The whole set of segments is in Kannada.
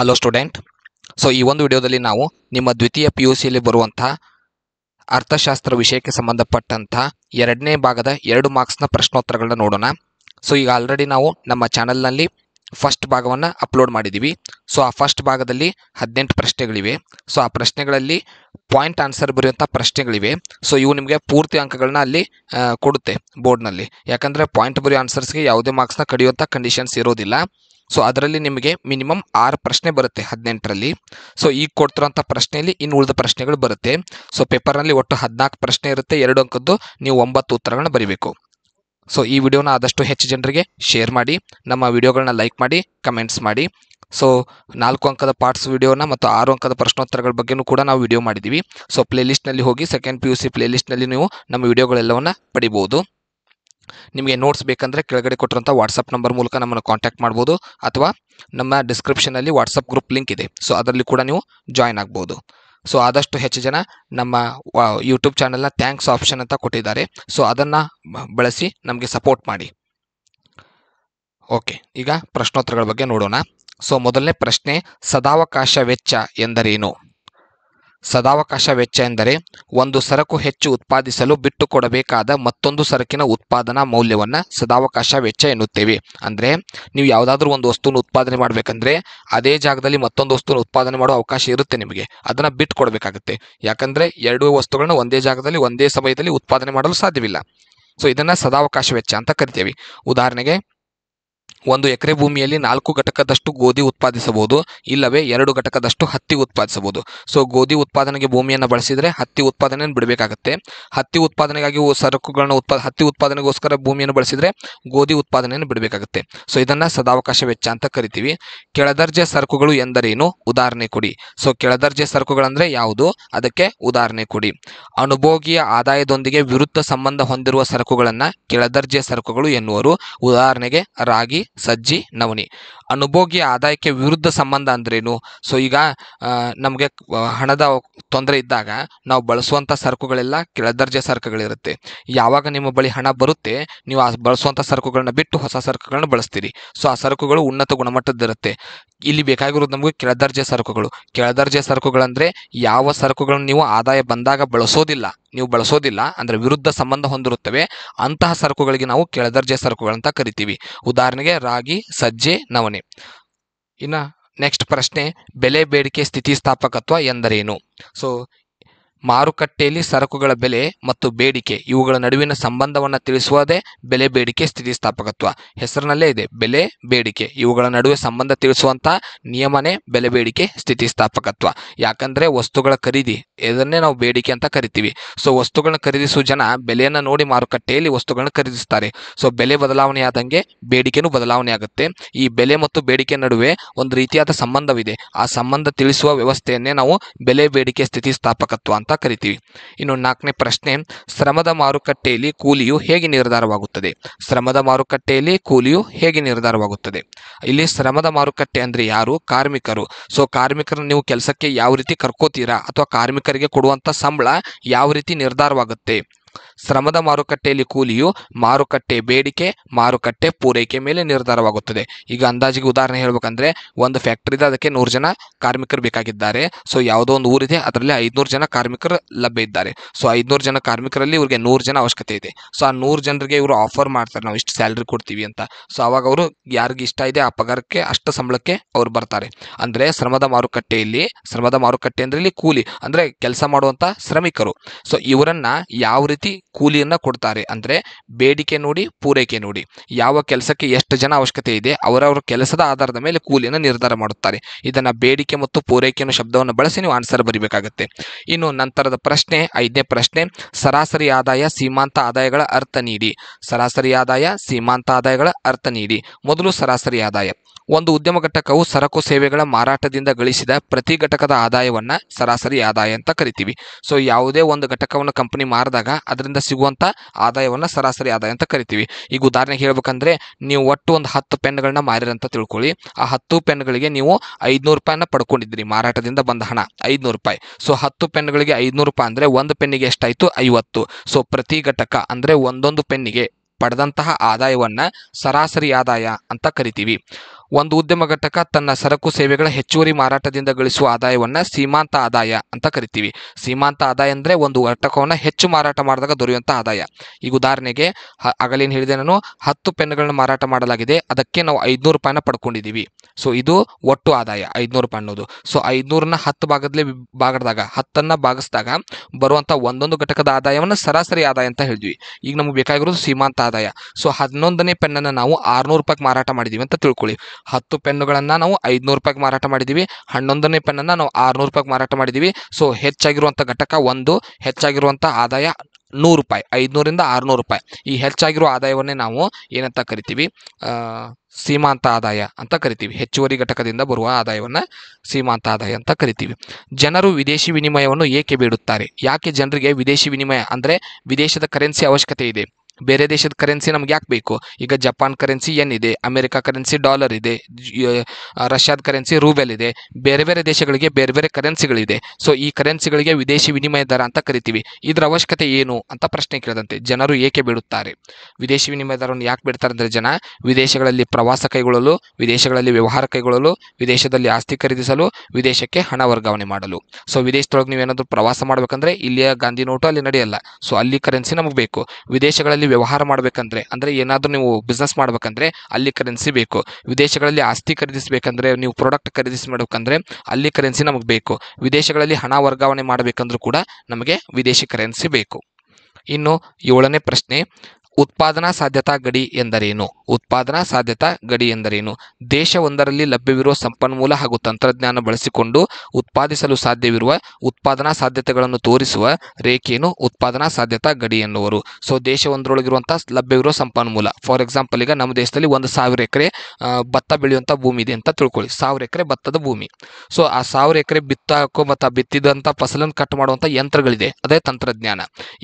ಹಲೋ ಸ್ಟೂಡೆಂಟ್ ಸೊ ಈ ಒಂದು ವಿಡಿಯೋದಲ್ಲಿ ನಾವು ನಿಮ್ಮ ದ್ವಿತೀಯ ಪಿ ಯು ಸಿಯಲ್ಲಿ ಬರುವಂತಹ ಅರ್ಥಶಾಸ್ತ್ರ ವಿಷಯಕ್ಕೆ ಸಂಬಂಧಪಟ್ಟಂಥ ಎರಡನೇ ಭಾಗದ ಎರಡು ಮಾರ್ಕ್ಸ್ನ ಪ್ರಶ್ನೋತ್ತರಗಳನ್ನ ನೋಡೋಣ ಸೊ ಈಗ ಆಲ್ರೆಡಿ ನಾವು ನಮ್ಮ ಚಾನಲ್ನಲ್ಲಿ ಫಸ್ಟ್ ಭಾಗವನ್ನು ಅಪ್ಲೋಡ್ ಮಾಡಿದ್ದೀವಿ ಸೊ ಆ ಫಸ್ಟ್ ಭಾಗದಲ್ಲಿ ಹದಿನೆಂಟು ಪ್ರಶ್ನೆಗಳಿವೆ ಸೊ ಆ ಪ್ರಶ್ನೆಗಳಲ್ಲಿ ಪಾಯಿಂಟ್ ಆನ್ಸರ್ ಬರೆಯುವಂಥ ಪ್ರಶ್ನೆಗಳಿವೆ ಸೊ ಇವು ನಿಮಗೆ ಪೂರ್ತಿ ಅಂಕಗಳನ್ನ ಅಲ್ಲಿ ಕೊಡುತ್ತೆ ಬೋರ್ಡ್ನಲ್ಲಿ ಯಾಕಂದರೆ ಪಾಯಿಂಟ್ ಬರೆಯೋ ಆನ್ಸರ್ಸ್ಗೆ ಯಾವುದೇ ಮಾರ್ಕ್ಸ್ನ ಕಡಿಯುವಂಥ ಕಂಡೀಷನ್ಸ್ ಇರೋದಿಲ್ಲ ಸೊ ಅದರಲ್ಲಿ ನಿಮಗೆ ಮಿನಿಮಮ್ ಆರು ಪ್ರಶ್ನೆ ಬರುತ್ತೆ ಹದಿನೆಂಟರಲ್ಲಿ ಸೊ ಈಗ ಕೊಡ್ತಿರೋಂಥ ಪ್ರಶ್ನೆಯಲ್ಲಿ ಇನ್ನು ಉಳಿದ ಪ್ರಶ್ನೆಗಳು ಬರುತ್ತೆ ಸೊ ಪೇಪರ್ನಲ್ಲಿ ಒಟ್ಟು ಹದಿನಾಲ್ಕು ಪ್ರಶ್ನೆ ಇರುತ್ತೆ ಎರಡು ಅಂಕದ್ದು ನೀವು ಒಂಬತ್ತು ಉತ್ತರಗಳನ್ನ ಬರೀಬೇಕು ಸೊ ಈ ವಿಡಿಯೋನ ಆದಷ್ಟು ಹೆಚ್ಚು ಜನರಿಗೆ ಶೇರ್ ಮಾಡಿ ನಮ್ಮ ವಿಡಿಯೋಗಳನ್ನ ಲೈಕ್ ಮಾಡಿ ಕಮೆಂಟ್ಸ್ ಮಾಡಿ ಸೊ ನಾಲ್ಕು ಅಂಕದ ಪಾರ್ಟ್ಸ್ ವಿಡಿಯೋನ ಮತ್ತು ಆರು ಅಂಕದ ಪ್ರಶ್ನೋತ್ತರಗಳ ಬಗ್ಗೆಯೂ ಕೂಡ ನಾವು ವಿಡಿಯೋ ಮಾಡಿದ್ದೀವಿ ಸೊ ಪ್ಲೇಲಿಸ್ಟ್ನಲ್ಲಿ ಹೋಗಿ ಸೆಕೆಂಡ್ ಪಿ ಯು ಸಿ ಪ್ಲೇಲಿಸ್ಟ್ನಲ್ಲಿ ನೀವು ನಮ್ಮ ವಿಡಿಯೋಗಳೆಲ್ಲವನ್ನು ಪಡಿಬೋದು ನಿಮಗೆ ನೋಟ್ಸ್ ಬೇಕಂದರೆ ಕೆಳಗಡೆ ಕೊಟ್ಟಿರುವಂಥ ವಾಟ್ಸಪ್ ನಂಬರ್ ಮೂಲಕ ನಮ್ಮನ್ನು ಕಾಂಟ್ಯಾಕ್ಟ್ ಮಾಡ್ಬೋದು ಅಥವಾ ನಮ್ಮ ಡಿಸ್ಕ್ರಿಪ್ಷನಲ್ಲಿ ವಾಟ್ಸಪ್ ಗ್ರೂಪ್ ಲಿಂಕ್ ಇದೆ ಸೊ ಅದರಲ್ಲಿ ಕೂಡ ನೀವು ಜಾಯ್ನ್ ಆಗ್ಬೋದು ಸೊ ಆದಷ್ಟು ಹೆಚ್ಚು ಜನ ನಮ್ಮ ಯೂಟ್ಯೂಬ್ ಚಾನಲ್ನ ಥ್ಯಾಂಕ್ಸ್ ಆಪ್ಷನ್ ಅಂತ ಕೊಟ್ಟಿದ್ದಾರೆ ಸೊ ಅದನ್ನು ಬಳಸಿ ನಮಗೆ ಸಪೋರ್ಟ್ ಮಾಡಿ ಓಕೆ ಈಗ ಪ್ರಶ್ನೋತ್ತರಗಳ ಬಗ್ಗೆ ನೋಡೋಣ ಸೊ ಮೊದಲನೇ ಪ್ರಶ್ನೆ ಸದಾವಕಾಶ ವೆಚ್ಚ ಎಂದರೇನು ಸದಾವಕಾಶ ವೆಚ್ಚ ಎಂದರೆ ಒಂದು ಸರಕು ಹೆಚ್ಚು ಉತ್ಪಾದಿಸಲು ಬಿಟ್ಟುಕೊಡಬೇಕಾದ ಮತ್ತೊಂದು ಸರಕಿನ ಉತ್ಪಾದನಾ ಮೌಲ್ಯವನ್ನು ಸದಾವಕಾಶ ವೆಚ್ಚ ಎನ್ನುತ್ತೇವೆ ಅಂದರೆ ನೀವು ಯಾವುದಾದ್ರೂ ಒಂದು ವಸ್ತುವನ್ನು ಉತ್ಪಾದನೆ ಮಾಡಬೇಕಂದ್ರೆ ಅದೇ ಜಾಗದಲ್ಲಿ ಮತ್ತೊಂದು ವಸ್ತುವನ್ನು ಉತ್ಪಾದನೆ ಮಾಡುವ ಅವಕಾಶ ಇರುತ್ತೆ ನಿಮಗೆ ಅದನ್ನು ಬಿಟ್ಟು ಕೊಡಬೇಕಾಗುತ್ತೆ ಯಾಕಂದರೆ ಎರಡು ವಸ್ತುಗಳನ್ನು ಒಂದೇ ಜಾಗದಲ್ಲಿ ಒಂದೇ ಸಮಯದಲ್ಲಿ ಉತ್ಪಾದನೆ ಮಾಡಲು ಸಾಧ್ಯವಿಲ್ಲ ಸೊ ಇದನ್ನು ಸದಾವಕಾಶ ವೆಚ್ಚ ಅಂತ ಕರಿತೇವೆ ಉದಾಹರಣೆಗೆ ಒಂದು ಎಕರೆ ಭೂಮಿಯಲ್ಲಿ ನಾಲ್ಕು ಘಟಕದಷ್ಟು ಗೋಧಿ ಉತ್ಪಾದಿಸಬಹುದು ಇಲ್ಲವೇ ಎರಡು ಘಟಕದಷ್ಟು ಹತ್ತಿ ಉತ್ಪಾದಿಸಬಹುದು ಸೊ ಗೋಧಿ ಉತ್ಪಾದನೆಗೆ ಭೂಮಿಯನ್ನು ಬಳಸಿದರೆ ಹತ್ತಿ ಉತ್ಪಾದನೆಯನ್ನು ಬಿಡಬೇಕಾಗುತ್ತೆ ಹತ್ತಿ ಉತ್ಪಾದನೆಗಾಗಿ ಸರಕುಗಳನ್ನು ಉತ್ಪಾದ ಹತ್ತಿ ಉತ್ಪಾದನೆಗೋಸ್ಕರ ಭೂಮಿಯನ್ನು ಬಳಸಿದರೆ ಗೋಧಿ ಉತ್ಪಾದನೆಯನ್ನು ಬಿಡಬೇಕಾಗುತ್ತೆ ಸೊ ಇದನ್ನು ಸದಾವಕಾಶ ವೆಚ್ಚ ಅಂತ ಕರಿತೀವಿ ಕೆಳದರ್ಜೆ ಸರಕುಗಳು ಎಂದರೇನು ಉದಾಹರಣೆ ಕೊಡಿ ಸೊ ಕೆಳದರ್ಜೆ ಸರಕುಗಳಂದರೆ ಯಾವುದು ಅದಕ್ಕೆ ಉದಾಹರಣೆ ಕೊಡಿ ಅನುಭೋಗಿಯ ಆದಾಯದೊಂದಿಗೆ ವಿರುದ್ಧ ಸಂಬಂಧ ಹೊಂದಿರುವ ಸರಕುಗಳನ್ನು ಕೆಳದರ್ಜೆ ಸರಕುಗಳು ಎನ್ನುವರು ಉದಾಹರಣೆಗೆ ರಾಗಿ ಸಜ್ಜಿ ನವನಿ ಅನುಭೋಗಿಯ ಆದಾಯಕ್ಕೆ ವಿರುದ್ಧ ಸಂಬಂಧ ಅಂದ್ರೇನು ಸೊ ಈಗ ನಮಗೆ ಹಣದ ತೊಂದರೆ ಇದ್ದಾಗ ನಾವು ಬಳಸುವಂಥ ಸರಕುಗಳೆಲ್ಲ ಕೆಳದರ್ಜೆ ಸರಕುಗಳಿರುತ್ತೆ ಯಾವಾಗ ನಿಮ್ಮ ಬಳಿ ಹಣ ಬರುತ್ತೆ ನೀವು ಆ ಬಳಸುವಂಥ ಸರಕುಗಳನ್ನ ಬಿಟ್ಟು ಹೊಸ ಸರಕುಗಳನ್ನ ಬಳಸ್ತೀರಿ ಸೊ ಆ ಸರಕುಗಳು ಉನ್ನತ ಗುಣಮಟ್ಟದ್ದಿರುತ್ತೆ ಇಲ್ಲಿ ಬೇಕಾಗಿರೋದು ನಮಗೆ ಕೆಳದರ್ಜೆ ಸರಕುಗಳು ಕೆಳದರ್ಜೆ ಸರಕುಗಳಂದ್ರೆ ಯಾವ ಸರಕುಗಳನ್ನು ನೀವು ಆದಾಯ ಬಂದಾಗ ಬಳಸೋದಿಲ್ಲ ನೀವು ಬಳಸೋದಿಲ್ಲ ಅಂದರೆ ವಿರುದ್ಧ ಸಂಬಂಧ ಹೊಂದಿರುತ್ತವೆ ಅಂತಹ ಸರಕುಗಳಿಗೆ ನಾವು ಕೆಳದರ್ಜೆ ಸರಕುಗಳಂತ ಕರಿತೀವಿ ಉದಾಹರಣೆಗೆ ರಾಗಿ ಸಜ್ಜೆ ನವನೆ ಇನ್ನು ನೆಕ್ಸ್ಟ್ ಪ್ರಶ್ನೆ ಬೆಲೆ ಬೇಡಿಕೆ ಸ್ಥಿತಿಸ್ಥಾಪಕತ್ವ ಎಂದರೇನು ಸೊ ಮಾರುಕಟ್ಟೆಯಲ್ಲಿ ಸರಕುಗಳ ಬೆಲೆ ಮತ್ತು ಬೇಡಿಕೆ ಇವುಗಳ ನಡುವಿನ ಸಂಬಂಧವನ್ನು ತಿಳಿಸುವುದೇ ಬೆಲೆ ಬೇಡಿಕೆ ಸ್ಥಿತಿಸ್ಥಾಪಕತ್ವ ಹೆಸರಿನಲ್ಲೇ ಇದೆ ಬೆಲೆ ಬೇಡಿಕೆ ಇವುಗಳ ನಡುವೆ ಸಂಬಂಧ ತಿಳಿಸುವಂಥ ನಿಯಮನೇ ಬೆಲೆ ಬೇಡಿಕೆ ಸ್ಥಿತಿಸ್ಥಾಪಕತ್ವ ಯಾಕಂದರೆ ವಸ್ತುಗಳ ಖರೀದಿ ಇದನ್ನೇ ನಾವು ಬೇಡಿಕೆ ಅಂತ ಕರಿತೀವಿ ಸೊ ವಸ್ತುಗಳನ್ನ ಖರೀದಿಸುವ ಜನ ಬೆಲೆಯನ್ನು ನೋಡಿ ಮಾರುಕಟ್ಟೆಯಲ್ಲಿ ವಸ್ತುಗಳನ್ನ ಖರೀದಿಸ್ತಾರೆ ಸೊ ಬೆಲೆ ಬದಲಾವಣೆ ಆದಂಗೆ ಬೇಡಿಕೆನೂ ಬದಲಾವಣೆ ಆಗುತ್ತೆ ಈ ಬೆಲೆ ಮತ್ತು ಬೇಡಿಕೆ ನಡುವೆ ಒಂದು ರೀತಿಯಾದ ಸಂಬಂಧವಿದೆ ಆ ಸಂಬಂಧ ತಿಳಿಸುವ ವ್ಯವಸ್ಥೆಯನ್ನೇ ನಾವು ಬೆಲೆ ಬೇಡಿಕೆ ಸ್ಥಿತಿಸ್ಥಾಪಕತ್ವ ಅಂತ ಅಂತ ಕರಿತೀವಿ ಇನ್ನು ನಾಲ್ಕನೇ ಪ್ರಶ್ನೆ ಶ್ರಮದ ಮಾರುಕಟ್ಟೆಯಲ್ಲಿ ಕೂಲಿಯು ಹೇಗೆ ನಿರ್ಧಾರವಾಗುತ್ತದೆ ಶ್ರಮದ ಮಾರುಕಟ್ಟೆಯಲ್ಲಿ ಕೂಲಿಯು ಹೇಗೆ ನಿರ್ಧಾರವಾಗುತ್ತದೆ ಇಲ್ಲಿ ಶ್ರಮದ ಮಾರುಕಟ್ಟೆ ಅಂದರೆ ಯಾರು ಕಾರ್ಮಿಕರು ಸೊ ಕಾರ್ಮಿಕರನ್ನು ನೀವು ಕೆಲಸಕ್ಕೆ ಯಾವ ರೀತಿ ಕರ್ಕೋತೀರಾ ಅಥವಾ ಕಾರ್ಮಿಕರಿಗೆ ಕೊಡುವಂಥ ಸಂಬಳ ಯಾವ ರೀತಿ ನಿರ್ಧಾರವಾಗುತ್ತೆ ಶ್ರಮದ ಮಾರುಕಟ್ಟೆಯಲ್ಲಿ ಕೂಲಿಯು ಮಾರುಕಟ್ಟೆ ಬೇಡಿಕೆ ಮಾರುಕಟ್ಟೆ ಪೂರೈಕೆ ಮೇಲೆ ನಿರ್ಧಾರವಾಗುತ್ತದೆ ಈಗ ಅಂದಾಜಿಗೆ ಉದಾಹರಣೆ ಹೇಳ್ಬೇಕಂದ್ರೆ ಒಂದು ಇದೆ ಅದಕ್ಕೆ ನೂರು ಜನ ಕಾರ್ಮಿಕರು ಬೇಕಾಗಿದ್ದಾರೆ ಸೊ ಯಾವುದೋ ಒಂದು ಊರಿದೆ ಅದರಲ್ಲಿ ಐದುನೂರು ಜನ ಕಾರ್ಮಿಕರು ಲಭ್ಯ ಇದ್ದಾರೆ ಸೊ ಐದುನೂರು ಜನ ಕಾರ್ಮಿಕರಲ್ಲಿ ಇವರಿಗೆ ನೂರು ಜನ ಅವಶ್ಯಕತೆ ಇದೆ ಸೊ ಆ ನೂರು ಜನರಿಗೆ ಇವರು ಆಫರ್ ಮಾಡ್ತಾರೆ ನಾವು ಇಷ್ಟು ಸ್ಯಾಲ್ರಿ ಕೊಡ್ತೀವಿ ಅಂತ ಸೊ ಅವಾಗ ಅವರು ಯಾರಿಗೆ ಇಷ್ಟ ಇದೆ ಆ ಪಗಾರಕ್ಕೆ ಅಷ್ಟು ಸಂಬಳಕ್ಕೆ ಅವ್ರು ಬರ್ತಾರೆ ಅಂದರೆ ಶ್ರಮದ ಮಾರುಕಟ್ಟೆಯಲ್ಲಿ ಶ್ರಮದ ಮಾರುಕಟ್ಟೆ ಅಂದರೆ ಇಲ್ಲಿ ಕೂಲಿ ಅಂದರೆ ಕೆಲಸ ಮಾಡುವಂಥ ಶ್ರಮಿಕರು ಸೊ ಇವರನ್ನು ಯಾವ ರೀತಿ ಕೂಲಿಯನ್ನು ಕೊಡ್ತಾರೆ ಅಂದರೆ ಬೇಡಿಕೆ ನೋಡಿ ಪೂರೈಕೆ ನೋಡಿ ಯಾವ ಕೆಲಸಕ್ಕೆ ಎಷ್ಟು ಜನ ಅವಶ್ಯಕತೆ ಇದೆ ಅವರವರ ಕೆಲಸದ ಆಧಾರದ ಮೇಲೆ ಕೂಲಿಯನ್ನು ನಿರ್ಧಾರ ಮಾಡುತ್ತಾರೆ ಇದನ್ನು ಬೇಡಿಕೆ ಮತ್ತು ಪೂರೈಕೆ ಅನ್ನೋ ಶಬ್ದವನ್ನು ಬಳಸಿ ನೀವು ಆನ್ಸರ್ ಬರೀಬೇಕಾಗುತ್ತೆ ಇನ್ನು ನಂತರದ ಪ್ರಶ್ನೆ ಐದನೇ ಪ್ರಶ್ನೆ ಸರಾಸರಿ ಆದಾಯ ಸೀಮಾಂತ ಆದಾಯಗಳ ಅರ್ಥ ನೀಡಿ ಸರಾಸರಿ ಆದಾಯ ಸೀಮಾಂತ ಆದಾಯಗಳ ಅರ್ಥ ನೀಡಿ ಮೊದಲು ಸರಾಸರಿ ಆದಾಯ ಒಂದು ಉದ್ಯಮ ಘಟಕವು ಸರಕು ಸೇವೆಗಳ ಮಾರಾಟದಿಂದ ಗಳಿಸಿದ ಪ್ರತಿ ಘಟಕದ ಆದಾಯವನ್ನು ಸರಾಸರಿ ಆದಾಯ ಅಂತ ಕರಿತೀವಿ ಸೊ ಯಾವುದೇ ಒಂದು ಘಟಕವನ್ನು ಕಂಪನಿ ಮಾರಿದಾಗ ಅದರಿಂದ ಸಿಗುವಂಥ ಆದಾಯವನ್ನು ಸರಾಸರಿ ಆದಾಯ ಅಂತ ಕರಿತೀವಿ ಈಗ ಉದಾಹರಣೆಗೆ ಹೇಳ್ಬೇಕಂದ್ರೆ ನೀವು ಒಟ್ಟು ಒಂದು ಹತ್ತು ಪೆನ್ಗಳನ್ನ ಅಂತ ತಿಳ್ಕೊಳ್ಳಿ ಆ ಹತ್ತು ಪೆನ್ಗಳಿಗೆ ನೀವು ಐದುನೂರು ರೂಪಾಯಿನ ಪಡ್ಕೊಂಡಿದ್ರಿ ಮಾರಾಟದಿಂದ ಬಂದ ಹಣ ಐದುನೂರು ರೂಪಾಯಿ ಸೊ ಹತ್ತು ಪೆನ್ಗಳಿಗೆ ಐದುನೂರು ರೂಪಾಯಿ ಅಂದರೆ ಒಂದು ಪೆನ್ನಿಗೆ ಎಷ್ಟಾಯಿತು ಐವತ್ತು ಸೊ ಪ್ರತಿ ಘಟಕ ಅಂದರೆ ಒಂದೊಂದು ಪೆನ್ನಿಗೆ ಪಡೆದಂತಹ ಆದಾಯವನ್ನು ಸರಾಸರಿ ಆದಾಯ ಅಂತ ಕರಿತೀವಿ ಒಂದು ಉದ್ಯಮ ಘಟಕ ತನ್ನ ಸರಕು ಸೇವೆಗಳ ಹೆಚ್ಚುವರಿ ಮಾರಾಟದಿಂದ ಗಳಿಸುವ ಆದಾಯವನ್ನ ಸೀಮಾಂತ ಆದಾಯ ಅಂತ ಕರಿತೀವಿ ಸೀಮಾಂತ ಆದಾಯ ಅಂದ್ರೆ ಒಂದು ಘಟಕವನ್ನ ಹೆಚ್ಚು ಮಾರಾಟ ಮಾಡಿದಾಗ ದೊರೆಯುವಂತಹ ಆದಾಯ ಈಗ ಉದಾಹರಣೆಗೆ ಆಗಲೇನು ಹೇಳಿದೆ ನಾನು ಹತ್ತು ಪೆನ್ಗಳನ್ನ ಮಾರಾಟ ಮಾಡಲಾಗಿದೆ ಅದಕ್ಕೆ ನಾವು ಐದ್ನೂರು ರೂಪಾಯಿನ ಪಡ್ಕೊಂಡಿದ್ದೀವಿ ಸೊ ಇದು ಒಟ್ಟು ಆದಾಯ ಐದ್ನೂರು ರೂಪಾಯಿ ಅನ್ನೋದು ಸೊ ಐದ್ನೂರನ್ನ ಹತ್ತು ಭಾಗದಲ್ಲಿ ಭಾಗದಾಗ ಹತ್ತನ್ನ ಭಾಗಿಸಿದಾಗ ಬರುವಂತ ಒಂದೊಂದು ಘಟಕದ ಆದಾಯವನ್ನು ಸರಾಸರಿ ಆದಾಯ ಅಂತ ಹೇಳಿದ್ವಿ ಈಗ ನಮ್ಗೆ ಬೇಕಾಗಿರೋದು ಸೀಮಾಂತ ಆದಾಯ ಸೊ ಹದಿನೊಂದನೇ ಪೆನ್ನನ್ನು ನಾವು ಆರ್ನೂರು ರೂಪಾಯಿಗೆ ಮಾರಾಟ ಮಾಡಿದೀವಿ ಅಂತ ತಿಳ್ಕೊಳ್ಳಿ ಹತ್ತು ಪೆನ್ನುಗಳನ್ನು ನಾವು ಐದುನೂರು ರೂಪಾಯಿಗೆ ಮಾರಾಟ ಮಾಡಿದ್ದೀವಿ ಹನ್ನೊಂದನೇ ಪೆನ್ನನ್ನು ನಾವು ಆರುನೂರು ರೂಪಾಯಿಗೆ ಮಾರಾಟ ಮಾಡಿದ್ದೀವಿ ಸೊ ಹೆಚ್ಚಾಗಿರುವಂಥ ಘಟಕ ಒಂದು ಹೆಚ್ಚಾಗಿರುವಂಥ ಆದಾಯ ನೂರು ರೂಪಾಯಿ ಐದುನೂರಿಂದ ಆರುನೂರು ರೂಪಾಯಿ ಈ ಹೆಚ್ಚಾಗಿರುವ ಆದಾಯವನ್ನೇ ನಾವು ಏನಂತ ಕರಿತೀವಿ ಸೀಮಾಂತ ಆದಾಯ ಅಂತ ಕರಿತೀವಿ ಹೆಚ್ಚುವರಿ ಘಟಕದಿಂದ ಬರುವ ಆದಾಯವನ್ನು ಸೀಮಾಂತ ಆದಾಯ ಅಂತ ಕರಿತೀವಿ ಜನರು ವಿದೇಶಿ ವಿನಿಮಯವನ್ನು ಏಕೆ ಬೇಡುತ್ತಾರೆ ಯಾಕೆ ಜನರಿಗೆ ವಿದೇಶಿ ವಿನಿಮಯ ಅಂದರೆ ವಿದೇಶದ ಕರೆನ್ಸಿ ಅವಶ್ಯಕತೆ ಇದೆ ಬೇರೆ ದೇಶದ ಕರೆನ್ಸಿ ನಮ್ಗೆ ಯಾಕೆ ಬೇಕು ಈಗ ಜಪಾನ್ ಕರೆನ್ಸಿ ಎನ್ ಇದೆ ಅಮೆರಿಕ ಕರೆನ್ಸಿ ಡಾಲರ್ ಇದೆ ರಷ್ಯಾದ ಕರೆನ್ಸಿ ರೂಬೆಲ್ ಇದೆ ಬೇರೆ ಬೇರೆ ದೇಶಗಳಿಗೆ ಬೇರೆ ಬೇರೆ ಕರೆನ್ಸಿಗಳಿದೆ ಸೊ ಈ ಕರೆನ್ಸಿಗಳಿಗೆ ವಿದೇಶಿ ವಿನಿಮಯ ದರ ಅಂತ ಕರಿತೀವಿ ಇದರ ಅವಶ್ಯಕತೆ ಏನು ಅಂತ ಪ್ರಶ್ನೆ ಕೇಳದಂತೆ ಜನರು ಏಕೆ ಬಿಡುತ್ತಾರೆ ವಿದೇಶಿ ವಿನಿಮಯ ದರವನ್ನು ಯಾಕೆ ಬಿಡ್ತಾರೆ ಅಂದರೆ ಜನ ವಿದೇಶಗಳಲ್ಲಿ ಪ್ರವಾಸ ಕೈಗೊಳ್ಳಲು ವಿದೇಶಗಳಲ್ಲಿ ವ್ಯವಹಾರ ಕೈಗೊಳ್ಳಲು ವಿದೇಶದಲ್ಲಿ ಆಸ್ತಿ ಖರೀದಿಸಲು ವಿದೇಶಕ್ಕೆ ಹಣ ವರ್ಗಾವಣೆ ಮಾಡಲು ಸೊ ವಿದೇಶದೊಳಗೆ ಏನಾದರೂ ಪ್ರವಾಸ ಮಾಡಬೇಕಂದ್ರೆ ಇಲ್ಲಿಯ ಗಾಂಧಿ ನೋಟು ಅಲ್ಲಿ ನಡೆಯಲ್ಲ ಸೊ ಅಲ್ಲಿ ಕರೆನ್ಸಿ ನಮಗೆ ಬೇಕು ವಿದೇಶಗಳಲ್ಲಿ ವ್ಯವಹಾರ ಮಾಡಬೇಕಂದ್ರೆ ಅಂದರೆ ಏನಾದರೂ ನೀವು ಬಿಸ್ನೆಸ್ ಮಾಡಬೇಕಂದ್ರೆ ಅಲ್ಲಿ ಕರೆನ್ಸಿ ಬೇಕು ವಿದೇಶಗಳಲ್ಲಿ ಆಸ್ತಿ ಖರೀದಿಸಬೇಕಂದ್ರೆ ನೀವು ಪ್ರಾಡಕ್ಟ್ ಖರೀದಿಸಿ ಮಾಡಬೇಕಂದ್ರೆ ಅಲ್ಲಿ ಕರೆನ್ಸಿ ನಮಗೆ ಬೇಕು ವಿದೇಶಗಳಲ್ಲಿ ಹಣ ವರ್ಗಾವಣೆ ಮಾಡಬೇಕಂದ್ರೂ ಕೂಡ ನಮಗೆ ವಿದೇಶಿ ಕರೆನ್ಸಿ ಬೇಕು ಇನ್ನು ಏಳನೇ ಪ್ರಶ್ನೆ ಉತ್ಪಾದನಾ ಸಾಧ್ಯತಾ ಗಡಿ ಎಂದರೇನು ಉತ್ಪಾದನಾ ಸಾಧ್ಯತಾ ಗಡಿ ಎಂದರೇನು ದೇಶವೊಂದರಲ್ಲಿ ಲಭ್ಯವಿರುವ ಸಂಪನ್ಮೂಲ ಹಾಗೂ ತಂತ್ರಜ್ಞಾನ ಬಳಸಿಕೊಂಡು ಉತ್ಪಾದಿಸಲು ಸಾಧ್ಯವಿರುವ ಉತ್ಪಾದನಾ ಸಾಧ್ಯತೆಗಳನ್ನು ತೋರಿಸುವ ರೇಖೆಯನ್ನು ಉತ್ಪಾದನಾ ಸಾಧ್ಯತಾ ಗಡಿ ಎನ್ನುವರು ಸೊ ದೇಶವೊಂದರೊಳಗಿರುವಂತಹ ಲಭ್ಯವಿರುವ ಸಂಪನ್ಮೂಲ ಫಾರ್ ಎಕ್ಸಾಂಪಲ್ ಈಗ ನಮ್ಮ ದೇಶದಲ್ಲಿ ಒಂದು ಸಾವಿರ ಎಕರೆ ಭತ್ತ ಬೆಳೆಯುವಂತಹ ಭೂಮಿ ಇದೆ ಅಂತ ತಿಳ್ಕೊಳ್ಳಿ ಸಾವಿರ ಎಕರೆ ಭತ್ತದ ಭೂಮಿ ಸೊ ಆ ಸಾವಿರ ಎಕರೆ ಬಿತ್ತಾಕೋ ಮತ್ತು ಬಿತ್ತಿದಂಥ ಫಸಲನ್ನು ಕಟ್ ಮಾಡುವಂತಹ ಯಂತ್ರಗಳಿದೆ ಅದೇ ತಂತ್ರಜ್ಞಾನ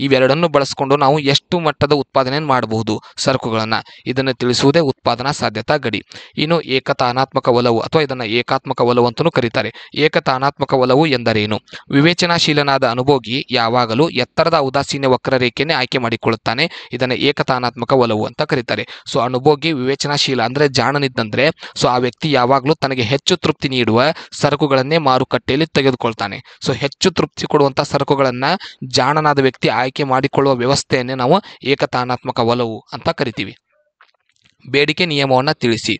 ಇವೆರಡನ್ನು ಬಳಸಿಕೊಂಡು ನಾವು ಎಷ್ಟು ಮಟ್ಟದ ಉತ್ಪಾದನೆ ಮಾಡಬಹುದು ಸರಕುಗಳನ್ನು ಇದನ್ನು ತಿಳಿಸುವುದೇ ಉತ್ಪಾದನಾ ಸಾಧ್ಯತಾ ಗಡಿ ಇನ್ನು ಏಕತಾನಾತ್ಮಕ ಒಲವು ಅಥವಾ ಇದನ್ನು ಏಕಾತ್ಮಕ ಒಲವು ಅಂತಲೂ ಕರೀತಾರೆ ಏಕತಾನಾತ್ಮಕ ಒಲವು ಎಂದರೇನು ವಿವೇಚನಾಶೀಲನಾದ ಅನುಭೋಗಿ ಯಾವಾಗಲೂ ಎತ್ತರದ ಉದಾಸೀನ ವಕ್ರರೇಖೆಯನ್ನು ಆಯ್ಕೆ ಮಾಡಿಕೊಳ್ಳುತ್ತಾನೆ ಇದನ್ನು ಏಕತಾನಾತ್ಮಕ ಒಲವು ಅಂತ ಕರೀತಾರೆ ಸೊ ಅನುಭೋಗಿ ವಿವೇಚನಾಶೀಲ ಅಂದರೆ ಜಾಣನಿದ್ದಂದ್ರೆ ಸೊ ಆ ವ್ಯಕ್ತಿ ಯಾವಾಗಲೂ ತನಗೆ ಹೆಚ್ಚು ತೃಪ್ತಿ ನೀಡುವ ಸರಕುಗಳನ್ನೇ ಮಾರುಕಟ್ಟೆಯಲ್ಲಿ ತೆಗೆದುಕೊಳ್ತಾನೆ ಸೊ ಹೆಚ್ಚು ತೃಪ್ತಿ ಕೊಡುವಂಥ ಸರಕುಗಳನ್ನು ಜಾಣನಾದ ವ್ಯಕ್ತಿ ಆಯ್ಕೆ ಮಾಡಿಕೊಳ್ಳುವ ವ್ಯವಸ್ಥೆಯನ್ನೇ ನಾವು ಏಕತಾನಾತ್ಮಕ ಮಕ್ಕ ಒಲವು ಅಂತ ಕರಿತೀವಿ ಬೇಡಿಕೆ ನಿಯಮವನ್ನು ತಿಳಿಸಿ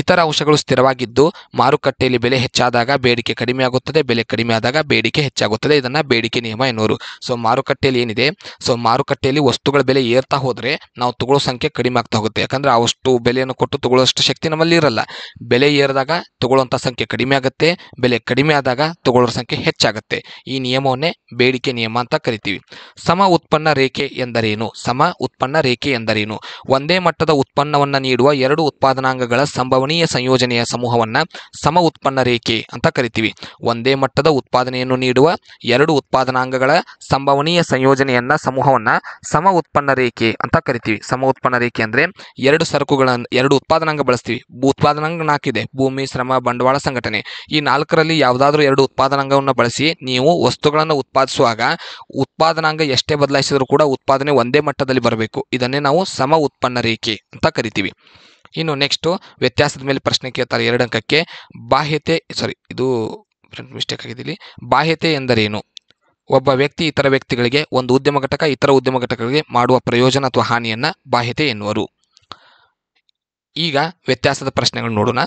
ಇತರ ಅಂಶಗಳು ಸ್ಥಿರವಾಗಿದ್ದು ಮಾರುಕಟ್ಟೆಯಲ್ಲಿ ಬೆಲೆ ಹೆಚ್ಚಾದಾಗ ಬೇಡಿಕೆ ಆಗುತ್ತದೆ ಬೆಲೆ ಕಡಿಮೆ ಆದಾಗ ಬೇಡಿಕೆ ಹೆಚ್ಚಾಗುತ್ತದೆ ಇದನ್ನು ಬೇಡಿಕೆ ನಿಯಮ ಎನ್ನುವರು ಸೊ ಮಾರುಕಟ್ಟೆಯಲ್ಲಿ ಏನಿದೆ ಸೊ ಮಾರುಕಟ್ಟೆಯಲ್ಲಿ ವಸ್ತುಗಳ ಬೆಲೆ ಏರ್ತಾ ಹೋದರೆ ನಾವು ತಗೊಳ್ಳೋ ಸಂಖ್ಯೆ ಕಡಿಮೆ ಆಗ್ತಾ ಹೋಗುತ್ತೆ ಯಾಕಂದರೆ ಅವಷ್ಟು ಬೆಲೆಯನ್ನು ಕೊಟ್ಟು ತಗೊಳ್ಳೋಷ್ಟು ಶಕ್ತಿ ನಮ್ಮಲ್ಲಿ ಇರಲ್ಲ ಬೆಲೆ ಏರಿದಾಗ ತಗೊಳ್ಳುವಂಥ ಸಂಖ್ಯೆ ಕಡಿಮೆ ಆಗುತ್ತೆ ಬೆಲೆ ಕಡಿಮೆ ಆದಾಗ ತಗೊಳ್ಳೋ ಸಂಖ್ಯೆ ಹೆಚ್ಚಾಗುತ್ತೆ ಈ ನಿಯಮವನ್ನೇ ಬೇಡಿಕೆ ನಿಯಮ ಅಂತ ಕರಿತೀವಿ ಸಮ ಉತ್ಪನ್ನ ರೇಖೆ ಎಂದರೇನು ಸಮ ಉತ್ಪನ್ನ ರೇಖೆ ಎಂದರೇನು ಒಂದೇ ಮಟ್ಟದ ಉತ್ಪನ್ನವನ್ನು ನೀಡುವ ಎರಡು ಉತ್ಪಾದನಾಂಗಗಳ ಸಂಭವನೀಯ ಸಂಯೋಜನೆಯ ಸಮೂಹವನ್ನು ಸಮ ಉತ್ಪನ್ನ ರೇಖೆ ಅಂತ ಕರಿತೀವಿ ಒಂದೇ ಮಟ್ಟದ ಉತ್ಪಾದನೆಯನ್ನು ನೀಡುವ ಎರಡು ಉತ್ಪಾದನಾಂಗಗಳ ಸಂಭವನೀಯ ಸಂಯೋಜನೆಯನ್ನ ಸಮೂಹವನ್ನು ಸಮ ಉತ್ಪನ್ನ ರೇಖೆ ಅಂತ ಕರಿತೀವಿ ಸಮ ಉತ್ಪನ್ನ ರೇಖೆ ಅಂದರೆ ಎರಡು ಸರಕುಗಳನ್ನು ಎರಡು ಉತ್ಪಾದನಾಂಗ ಬಳಸ್ತೀವಿ ಉತ್ಪಾದನಾಂಗ ನಾಲ್ಕಿದೆ ಭೂಮಿ ಶ್ರಮ ಬಂಡವಾಳ ಸಂಘಟನೆ ಈ ನಾಲ್ಕರಲ್ಲಿ ಯಾವುದಾದ್ರೂ ಎರಡು ಉತ್ಪಾದನಾಂಗವನ್ನು ಬಳಸಿ ನೀವು ವಸ್ತುಗಳನ್ನು ಉತ್ಪಾದಿಸುವಾಗ ಉತ್ಪಾದನಾಂಗ ಎಷ್ಟೇ ಬದಲಾಯಿಸಿದ್ರು ಕೂಡ ಉತ್ಪಾದನೆ ಒಂದೇ ಮಟ್ಟದಲ್ಲಿ ಬರಬೇಕು ಇದನ್ನೇ ನಾವು ಸಮ ಉತ್ಪನ್ನ ರೇಖೆ ಅಂತ ಕರಿತೀವಿ ಇನ್ನು ನೆಕ್ಸ್ಟು ವ್ಯತ್ಯಾಸದ ಮೇಲೆ ಪ್ರಶ್ನೆ ಕೇಳ್ತಾರೆ ಎರಡು ಅಂಕಕ್ಕೆ ಬಾಹ್ಯತೆ ಸಾರಿ ಇದು ಪ್ರಿಂಟ್ ಮಿಸ್ಟೇಕ್ ಆಗಿದೆ ಇಲ್ಲಿ ಬಾಹ್ಯತೆ ಎಂದರೇನು ಒಬ್ಬ ವ್ಯಕ್ತಿ ಇತರ ವ್ಯಕ್ತಿಗಳಿಗೆ ಒಂದು ಉದ್ಯಮ ಘಟಕ ಇತರ ಉದ್ಯಮ ಘಟಕಗಳಿಗೆ ಮಾಡುವ ಪ್ರಯೋಜನ ಅಥವಾ ಹಾನಿಯನ್ನು ಬಾಹ್ಯತೆ ಎನ್ನುವರು ಈಗ ವ್ಯತ್ಯಾಸದ ಪ್ರಶ್ನೆಗಳನ್ನು ನೋಡೋಣ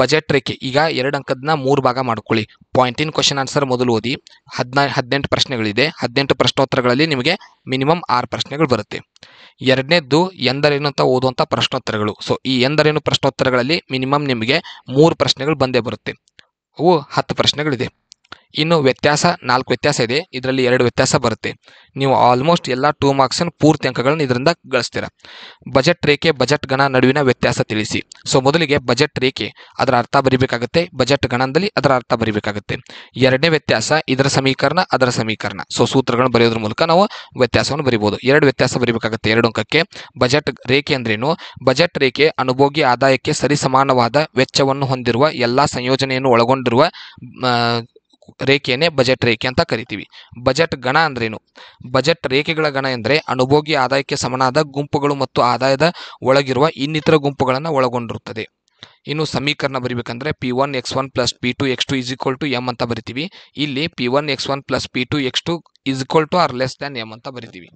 ಬಜೆಟ್ ರೇಖೆ ಈಗ ಎರಡು ಅಂಕದನ್ನ ಮೂರು ಭಾಗ ಮಾಡ್ಕೊಳ್ಳಿ ಪಾಯಿಂಟ್ ಇನ್ ಕ್ವಶನ್ ಆನ್ಸರ್ ಮೊದಲು ಓದಿ ಹದಿನಾ ಹದಿನೆಂಟು ಪ್ರಶ್ನೆಗಳಿದೆ ಹದಿನೆಂಟು ಪ್ರಶ್ನೋತ್ತರಗಳಲ್ಲಿ ನಿಮಗೆ ಮಿನಿಮಮ್ ಆರು ಪ್ರಶ್ನೆಗಳು ಬರುತ್ತೆ ಎರಡನೇದ್ದು ಎಂದರೇನು ಅಂತ ಓದುವಂಥ ಪ್ರಶ್ನೋತ್ತರಗಳು ಸೊ ಈ ಎಂದರೇನು ಪ್ರಶ್ನೋತ್ತರಗಳಲ್ಲಿ ಮಿನಿಮಮ್ ನಿಮಗೆ ಮೂರು ಪ್ರಶ್ನೆಗಳು ಬಂದೇ ಬರುತ್ತೆ ಅವು ಹತ್ತು ಪ್ರಶ್ನೆಗಳಿದೆ ಇನ್ನು ವ್ಯತ್ಯಾಸ ನಾಲ್ಕು ವ್ಯತ್ಯಾಸ ಇದೆ ಇದರಲ್ಲಿ ಎರಡು ವ್ಯತ್ಯಾಸ ಬರುತ್ತೆ ನೀವು ಆಲ್ಮೋಸ್ಟ್ ಎಲ್ಲ ಟೂ ಮಾರ್ಕ್ಸನ್ನು ಪೂರ್ತಿ ಅಂಕಗಳನ್ನು ಇದರಿಂದ ಗಳಿಸ್ತೀರಾ ಬಜೆಟ್ ರೇಖೆ ಬಜೆಟ್ ಗಣ ನಡುವಿನ ವ್ಯತ್ಯಾಸ ತಿಳಿಸಿ ಸೊ ಮೊದಲಿಗೆ ಬಜೆಟ್ ರೇಖೆ ಅದರ ಅರ್ಥ ಬರಿಬೇಕಾಗುತ್ತೆ ಬಜೆಟ್ ಗಣದಲ್ಲಿ ಅದರ ಅರ್ಥ ಬರಿಬೇಕಾಗುತ್ತೆ ಎರಡನೇ ವ್ಯತ್ಯಾಸ ಇದರ ಸಮೀಕರಣ ಅದರ ಸಮೀಕರಣ ಸೊ ಸೂತ್ರಗಳನ್ನು ಬರೆಯೋದ್ರ ಮೂಲಕ ನಾವು ವ್ಯತ್ಯಾಸವನ್ನು ಬರಿಬೋದು ಎರಡು ವ್ಯತ್ಯಾಸ ಬರಿಬೇಕಾಗುತ್ತೆ ಎರಡು ಅಂಕಕ್ಕೆ ಬಜೆಟ್ ರೇಖೆ ಅಂದ್ರೇನು ಬಜೆಟ್ ರೇಖೆ ಅನುಭೋಗಿ ಆದಾಯಕ್ಕೆ ಸರಿಸಮಾನವಾದ ವೆಚ್ಚವನ್ನು ಹೊಂದಿರುವ ಎಲ್ಲ ಸಂಯೋಜನೆಯನ್ನು ಒಳಗೊಂಡಿರುವ ರೇಖೆಯನ್ನೇ ಬಜೆಟ್ ರೇಖೆ ಅಂತ ಕರಿತೀವಿ ಬಜೆಟ್ ಗಣ ಅಂದ್ರೇನು ಬಜೆಟ್ ರೇಖೆಗಳ ಗಣ ಎಂದರೆ ಅನುಭೋಗಿ ಆದಾಯಕ್ಕೆ ಸಮನಾದ ಗುಂಪುಗಳು ಮತ್ತು ಆದಾಯದ ಒಳಗಿರುವ ಇನ್ನಿತರ ಗುಂಪುಗಳನ್ನು ಒಳಗೊಂಡಿರುತ್ತದೆ ಇನ್ನು ಸಮೀಕರಣ ಬರೀಬೇಕಂದ್ರೆ P one X one plus P two X two is equal to M ಅಂತ ಬರಿತೀವಿ ಇಲ್ಲಿ P one X one plus P two X two is equal to or less than M ಅಂತ ಬರಿತೀವಿ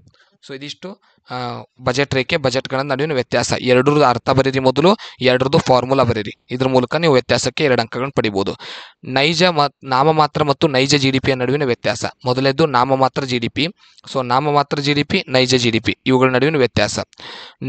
ಸೊ ಇದಿಷ್ಟು ಬಜೆಟ್ ರೇಖೆ ಬಜೆಟ್ಗಳ ನಡುವಿನ ವ್ಯತ್ಯಾಸ ಎರಡರದ್ದು ಅರ್ಥ ಬರೀರಿ ಮೊದಲು ಎರಡರದ್ದು ಫಾರ್ಮುಲಾ ಬರೀರಿ ಇದ್ರ ಮೂಲಕ ನೀವು ವ್ಯತ್ಯಾಸಕ್ಕೆ ಎರಡು ಅಂಕಗಳನ್ನು ಪಡಿಬೋದು ನೈಜ ನಾಮ ನಾಮಮಾತ್ರ ಮತ್ತು ನೈಜ ಜಿ ಡಿ ಪಿಯ ನಡುವಿನ ವ್ಯತ್ಯಾಸ ಮೊದಲನೇದು ನಾಮಮಾತ್ರ ಜಿ ಡಿ ಪಿ ಸೊ ನಾಮಮಾತ್ರ ಜಿ ಡಿ ಪಿ ನೈಜ ಜಿ ಡಿ ಪಿ ಇವುಗಳ ನಡುವಿನ ವ್ಯತ್ಯಾಸ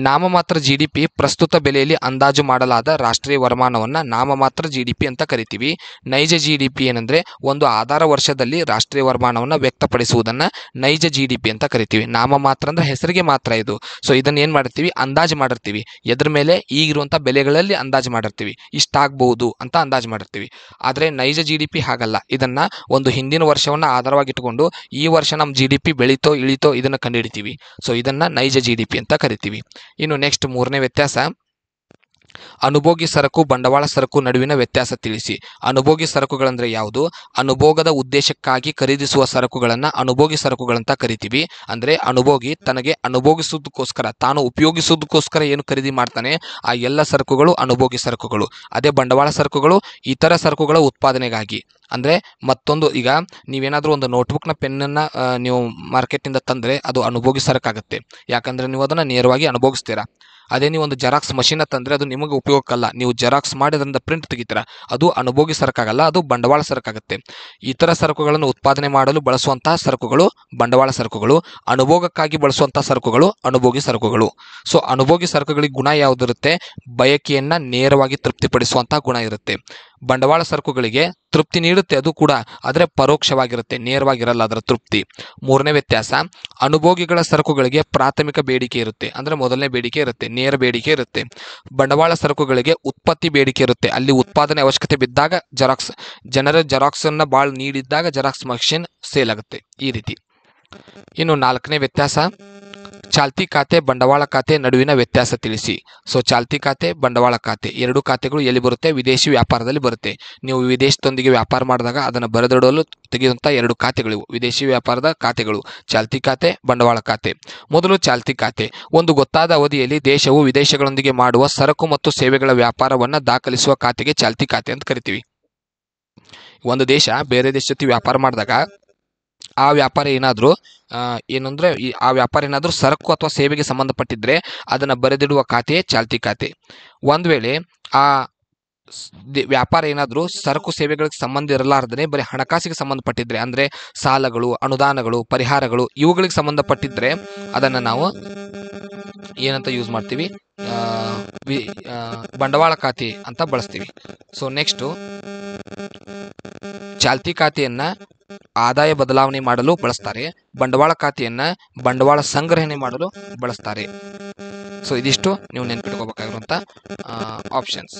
ನಾಮಮಾತ್ರ ಜಿ ಡಿ ಪಿ ಪ್ರಸ್ತುತ ಬೆಲೆಯಲ್ಲಿ ಅಂದಾಜು ಮಾಡಲಾದ ರಾಷ್ಟ್ರೀಯ ವರಮಾನವನ್ನು ನಾಮಮಾತ್ರ ಜಿ ಡಿ ಪಿ ಅಂತ ಕರಿತೀವಿ ನೈಜ ಜಿ ಡಿ ಪಿ ಏನಂದರೆ ಒಂದು ಆಧಾರ ವರ್ಷದಲ್ಲಿ ರಾಷ್ಟ್ರೀಯ ವರಮಾನವನ್ನು ವ್ಯಕ್ತಪಡಿಸುವುದನ್ನು ನೈಜ ಜಿ ಡಿ ಪಿ ಅಂತ ಕರಿತೀವಿ ನಾಮಮಾತ್ರ ಅಂದ್ರೆ ಹೆಸರಿಗೆ ಮಾತ್ರ ಇದು ಸೊ ಇದನ್ನ ಏನು ಮಾಡಿರ್ತೀವಿ ಅಂದಾಜು ಮಾಡಿರ್ತೀವಿ ಎದ್ರ ಮೇಲೆ ಈಗಿರುವಂಥ ಬೆಲೆಗಳಲ್ಲಿ ಅಂದಾಜು ಮಾಡಿರ್ತೀವಿ ಇಷ್ಟಾಗಬಹುದು ಅಂತ ಅಂದಾಜು ಮಾಡಿರ್ತೀವಿ ಆದರೆ ನೈಜ ಜಿ ಡಿ ಪಿ ಹಾಗಲ್ಲ ಇದನ್ನು ಒಂದು ಹಿಂದಿನ ವರ್ಷವನ್ನು ಆಧಾರವಾಗಿಟ್ಟುಕೊಂಡು ಈ ವರ್ಷ ನಮ್ಮ ಜಿ ಡಿ ಪಿ ಬೆಳೀತೋ ಇಳಿತೋ ಇದನ್ನು ಕಂಡುಹಿಡಿತೀವಿ ಸೊ ಇದನ್ನು ನೈಜ ಜಿ ಡಿ ಪಿ ಅಂತ ಕರಿತೀವಿ ಇನ್ನು ನೆಕ್ಸ್ಟ್ ಮೂರನೇ ವ್ಯತ್ಯಾಸ ಅನುಭೋಗಿ ಸರಕು ಬಂಡವಾಳ ಸರಕು ನಡುವಿನ ವ್ಯತ್ಯಾಸ ತಿಳಿಸಿ ಅನುಭೋಗಿ ಸರಕುಗಳಂದ್ರೆ ಯಾವುದು ಅನುಭೋಗದ ಉದ್ದೇಶಕ್ಕಾಗಿ ಖರೀದಿಸುವ ಸರಕುಗಳನ್ನು ಅನುಭೋಗಿ ಸರಕುಗಳಂತ ಕರಿತೀವಿ ಅಂದರೆ ಅನುಭೋಗಿ ತನಗೆ ಅನುಭೋಗಿಸುವುದಕ್ಕೋಸ್ಕರ ತಾನು ಉಪಯೋಗಿಸುವುದಕ್ಕೋಸ್ಕರ ಏನು ಖರೀದಿ ಮಾಡ್ತಾನೆ ಆ ಎಲ್ಲ ಸರಕುಗಳು ಅನುಭೋಗಿ ಸರಕುಗಳು ಅದೇ ಬಂಡವಾಳ ಸರಕುಗಳು ಇತರ ಸರಕುಗಳ ಉತ್ಪಾದನೆಗಾಗಿ ಅಂದರೆ ಮತ್ತೊಂದು ಈಗ ನೀವೇನಾದರೂ ಒಂದು ನೋಟ್ಬುಕ್ನ ಪೆನ್ನನ್ನು ನೀವು ಮಾರ್ಕೆಟಿಂದ ತಂದರೆ ಅದು ಅನುಭೋಗಿ ಸರಕಾಗುತ್ತೆ ಯಾಕಂದರೆ ನೀವು ಅದನ್ನು ನೇರವಾಗಿ ಅನುಭೋಗಿಸ್ತೀರಾ ಅದೇ ನೀವು ಒಂದು ಜೆರಾಕ್ಸ್ ಮಷೀನ್ ತಂದ್ರೆ ಅದು ನಿಮಗೆ ಉಪಯೋಗಕ್ಕಲ್ಲ ನೀವು ಜೆರಾಕ್ಸ್ ಮಾಡಿ ಅದರಿಂದ ಪ್ರಿಂಟ್ ತೆಗಿತೀರ ಅದು ಅನುಭೋಗಿ ಸರಕಾಗಲ್ಲ ಅದು ಬಂಡವಾಳ ಸರಕಾಗುತ್ತೆ ಇತರ ಸರಕುಗಳನ್ನು ಉತ್ಪಾದನೆ ಮಾಡಲು ಬಳಸುವಂತಹ ಸರಕುಗಳು ಬಂಡವಾಳ ಸರಕುಗಳು ಅನುಭೋಗಕ್ಕಾಗಿ ಬಳಸುವಂತಹ ಸರಕುಗಳು ಅನುಭೋಗಿ ಸರಕುಗಳು ಸೊ ಅನುಭೋಗಿ ಸರಕುಗಳಿಗೆ ಗುಣ ಯಾವುದಿರುತ್ತೆ ಬಯಕೆಯನ್ನು ನೇರವಾಗಿ ತೃಪ್ತಿಪಡಿಸುವಂತಹ ಗುಣ ಇರುತ್ತೆ ಬಂಡವಾಳ ಸರಕುಗಳಿಗೆ ತೃಪ್ತಿ ನೀಡುತ್ತೆ ಅದು ಕೂಡ ಆದರೆ ಪರೋಕ್ಷವಾಗಿರುತ್ತೆ ನೇರವಾಗಿರಲ್ಲ ಅದರ ತೃಪ್ತಿ ಮೂರನೇ ವ್ಯತ್ಯಾಸ ಅನುಭೋಗಿಗಳ ಸರಕುಗಳಿಗೆ ಪ್ರಾಥಮಿಕ ಬೇಡಿಕೆ ಇರುತ್ತೆ ಅಂದರೆ ಮೊದಲನೇ ಬೇಡಿಕೆ ಇರುತ್ತೆ ನೇರ ಬೇಡಿಕೆ ಇರುತ್ತೆ ಬಂಡವಾಳ ಸರಕುಗಳಿಗೆ ಉತ್ಪತ್ತಿ ಬೇಡಿಕೆ ಇರುತ್ತೆ ಅಲ್ಲಿ ಉತ್ಪಾದನೆ ಅವಶ್ಯಕತೆ ಬಿದ್ದಾಗ ಜೆರಾಕ್ಸ್ ಜನರ ಜೆರಾಕ್ಸನ್ನು ಭಾಳ ನೀಡಿದ್ದಾಗ ಜೆರಾಕ್ಸ್ ಮಷಿನ್ ಸೇಲ್ ಆಗುತ್ತೆ ಈ ರೀತಿ ಇನ್ನು ನಾಲ್ಕನೇ ವ್ಯತ್ಯಾಸ ಚಾಲ್ತಿ ಖಾತೆ ಬಂಡವಾಳ ಖಾತೆ ನಡುವಿನ ವ್ಯತ್ಯಾಸ ತಿಳಿಸಿ ಸೊ ಚಾಲ್ತಿ ಖಾತೆ ಬಂಡವಾಳ ಖಾತೆ ಎರಡು ಖಾತೆಗಳು ಎಲ್ಲಿ ಬರುತ್ತೆ ವಿದೇಶಿ ವ್ಯಾಪಾರದಲ್ಲಿ ಬರುತ್ತೆ ನೀವು ವಿದೇಶದೊಂದಿಗೆ ವ್ಯಾಪಾರ ಮಾಡಿದಾಗ ಅದನ್ನು ಬರೆದಿಡಲು ತೆಗೆಯುವಂಥ ಎರಡು ಖಾತೆಗಳಿವು ವಿದೇಶಿ ವ್ಯಾಪಾರದ ಖಾತೆಗಳು ಚಾಲ್ತಿ ಖಾತೆ ಬಂಡವಾಳ ಖಾತೆ ಮೊದಲು ಚಾಲ್ತಿ ಖಾತೆ ಒಂದು ಗೊತ್ತಾದ ಅವಧಿಯಲ್ಲಿ ದೇಶವು ವಿದೇಶಗಳೊಂದಿಗೆ ಮಾಡುವ ಸರಕು ಮತ್ತು ಸೇವೆಗಳ ವ್ಯಾಪಾರವನ್ನು ದಾಖಲಿಸುವ ಖಾತೆಗೆ ಚಾಲ್ತಿ ಖಾತೆ ಅಂತ ಕರಿತೀವಿ ಒಂದು ದೇಶ ಬೇರೆ ದೇಶ ಜೊತೆ ವ್ಯಾಪಾರ ಮಾಡಿದಾಗ ಆ ವ್ಯಾಪಾರ ಏನಾದರೂ ಏನಂದರೆ ಆ ವ್ಯಾಪಾರ ಏನಾದರೂ ಸರಕು ಅಥವಾ ಸೇವೆಗೆ ಸಂಬಂಧಪಟ್ಟಿದ್ದರೆ ಅದನ್ನು ಬರೆದಿಡುವ ಖಾತೆಯೇ ಚಾಲ್ತಿ ಖಾತೆ ಒಂದು ವೇಳೆ ಆ ವ್ಯಾಪಾರ ಏನಾದರೂ ಸರಕು ಸೇವೆಗಳಿಗೆ ಸಂಬಂಧ ಇರಲಾರ್ದೇ ಬರೀ ಹಣಕಾಸಿಗೆ ಸಂಬಂಧಪಟ್ಟಿದ್ರೆ ಅಂದರೆ ಸಾಲಗಳು ಅನುದಾನಗಳು ಪರಿಹಾರಗಳು ಇವುಗಳಿಗೆ ಸಂಬಂಧಪಟ್ಟಿದ್ದರೆ ಅದನ್ನು ನಾವು ಏನಂತ ಯೂಸ್ ಮಾಡ್ತೀವಿ ಬಂಡವಾಳ ಖಾತೆ ಅಂತ ಬಳಸ್ತೀವಿ ಸೊ ನೆಕ್ಸ್ಟು ಚಾಲ್ತಿ ಖಾತೆಯನ್ನ ಆದಾಯ ಬದಲಾವಣೆ ಮಾಡಲು ಬಳಸ್ತಾರೆ ಬಂಡವಾಳ ಖಾತೆಯನ್ನ ಬಂಡವಾಳ ಸಂಗ್ರಹಣೆ ಮಾಡಲು ಬಳಸ್ತಾರೆ ಸೊ ಇದಿಷ್ಟು ನೀವು ನೆನ್ಪಿಟ್ಕೋಬೇಕಾಗಿರುವಂತ ಆಪ್ಷನ್ಸ್